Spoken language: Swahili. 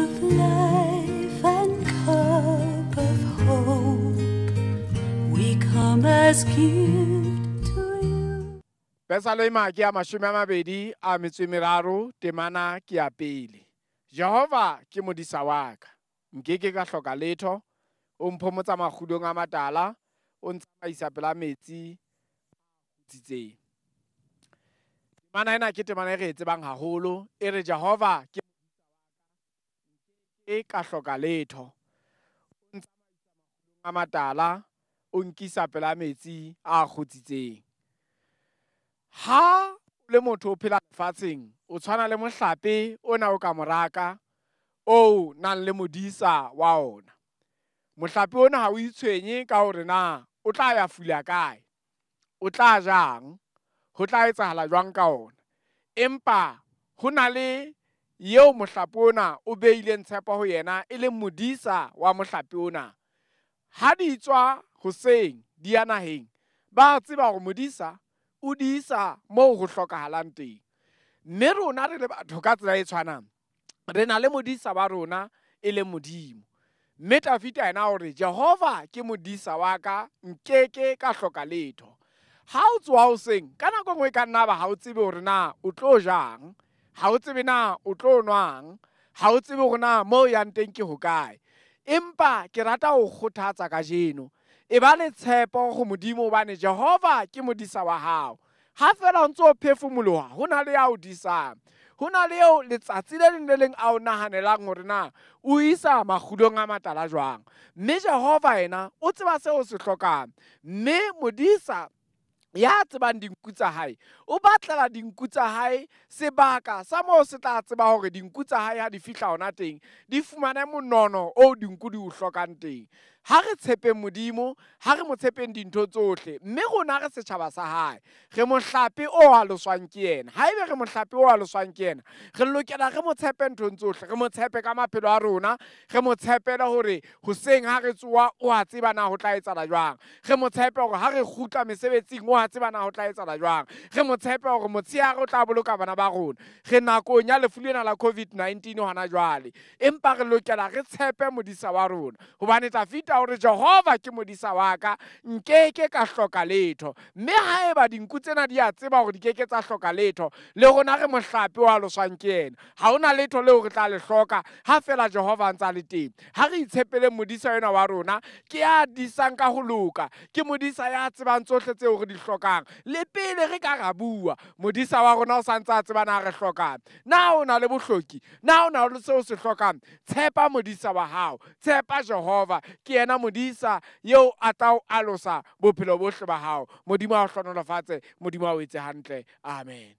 of life and cup of hope, we come as gift to you. Besaloima ke a mashome a mabedi a metso e meraro temana ke a pele. Jehova ke modisa wa ka. Nkeke ka hloka letho. O mphomotsa makgudong a matala. O ntsamaisa pela metsi tsitseng. Temana ena ke temana e re e tsebang haholo. E re Jehova ke e ka hloka letho o ntsa a matala o nkisa pela metsi a kgotsitseng ha o le motho o phela lefatsheng o tshwana le mohlape ona o ka moraka o nang le modisa wa ona mohlape ona ha o itshwenye ka hore na o tla ya fula kae o tla jang ho tla etsahala jwang ka ona empa ho na le yeo mohlape ona o beileng tshepo ho yena e leng modisa wa mohlape ona ha di tswa hoseng di ya naheng ba tseba hore modisa o di isa moo ho hlokahalang teng mme rona re le batho ka tsela e tshwanang re na le modisa wa rona e le modimo mme tafita yena hore jehova ke modisa wa ka nkeke ka hloka letho ha o tsoha hoseng ka nako e nngwe e ka nna ba ha o tsebe hore na o tlo jang ga o tsebe na o tlo nwang ga o tsebe go na mo o yang teng ke go kae empa ke rata go kgothatsa ka jeno e ba le tshepo go modimo obane jehova ke modisa wa gago ga fela o ntse o phefumologa go na le ya o disang go na le eo letsatsi le leng le leng a o naganelang gore na o isa magulong a matala jwang mme jehova ena o tseba seo se tlhokang mme modisa ya tsebang dinku tsa hae o batlela dinku tsa hae sebaka sa moo se tla tseba gore dinku tsa hae ga di fitlha hona teng di fumane monono o dinku di o tlhokang teng ha re tshepeng modimo ha re mo tshepeng dintho tsohle mme rona re setšhaba sa gae re mohlape o a loswang ke ena ga ebe re mohlape o a loswang ke ena re lokela re mo tshepe nthong tsotlhe re mo tshepe ka maphelo a rona re mo tshepele gore go seng ga re tsoa o a tseba na ho tla etsala jwang re mo tshepe gore ga re kgutla mesebetsing o a tseba na ho tla etsala jwang re mo tshepe hore motshehare o tla boloka bana ba rona re nakong ya lefulena la covid-19 gona jwale empa re lokela re tshepe modisa wa rona hobane tafita ka gore jehova ke modisa wa ka nkeke ka hloka letho mme ga e ba dinku tsena di a tseba gore di keke tsa hloka letho le rona re mohlape o a loswang ke ena ga o na letho leo re tla le hloka ga fela jehova ntse a le teng ga re itshepele modisa yena wa rona ke a disang ka go loka ke modisa ya tsebang tsotlhe tseo re di hlokang le pele re ka ra bua modisa wa rona o santse a tseba na re tlhokang na o na le bohloki na o na le seo se hlokang tshepa modisa wa gago tshepa jehova ke yena modisa yeo a tla o alosa bophelo bohle ba gago modimo a o tlhonolofatse modimo a o etse hantle amen